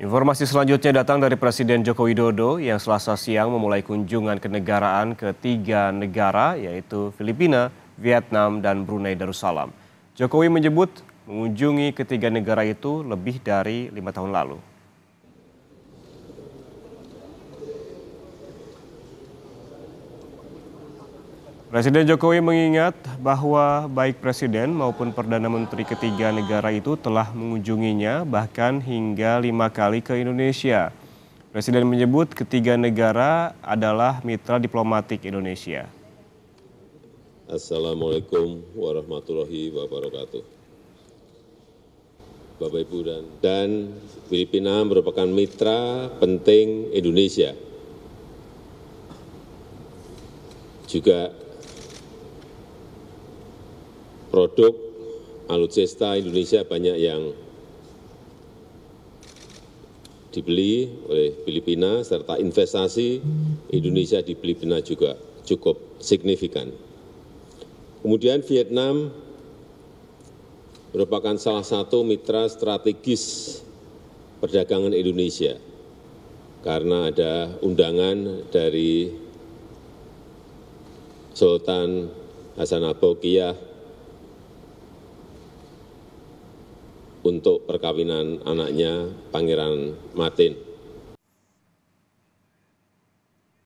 Informasi selanjutnya datang dari Presiden Joko Widodo yang selasa siang memulai kunjungan kenegaraan ke tiga negara yaitu Filipina, Vietnam, dan Brunei Darussalam. Jokowi menyebut mengunjungi ketiga negara itu lebih dari lima tahun lalu. Presiden Jokowi mengingat bahwa baik Presiden maupun Perdana Menteri ketiga negara itu telah mengunjunginya bahkan hingga lima kali ke Indonesia. Presiden menyebut ketiga negara adalah mitra diplomatik Indonesia. Assalamualaikum warahmatullahi wabarakatuh. Bapak Ibu dan, dan Filipina merupakan mitra penting Indonesia. Juga produk alutsista indonesia banyak yang dibeli oleh filipina serta investasi indonesia di filipina juga cukup signifikan. Kemudian Vietnam merupakan salah satu mitra strategis perdagangan Indonesia karena ada undangan dari Sultan Hasan Abokiyah untuk perkawinan anaknya pangeran martin